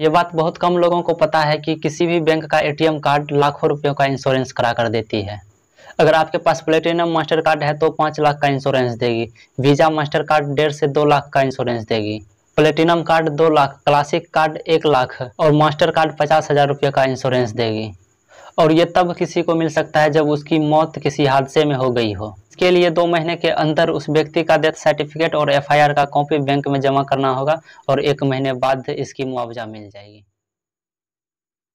ये बात बहुत कम लोगों को पता है कि किसी भी बैंक का एटीएम कार्ड लाखों रुपयों का इंश्योरेंस करा कर देती है अगर आपके पास प्लेटिनम मास्टर कार्ड है तो पाँच लाख का इंश्योरेंस देगी वीज़ा मास्टर कार्ड डेढ़ से दो लाख का इंश्योरेंस देगी प्लेटिनम कार्ड दो लाख क्लासिक कार्ड एक लाख और मास्टर कार्ड पचास हज़ार रुपये का इंश्योरेंस देगी और ये तब किसी को मिल सकता है जब उसकी मौत किसी हादसे में हो गई हो इसके लिए दो महीने के अंदर उस व्यक्ति का डेथ सर्टिफिकेट और एफआईआर का कॉपी बैंक में जमा करना होगा और एक महीने बाद इसकी मुआवजा मिल जाएगी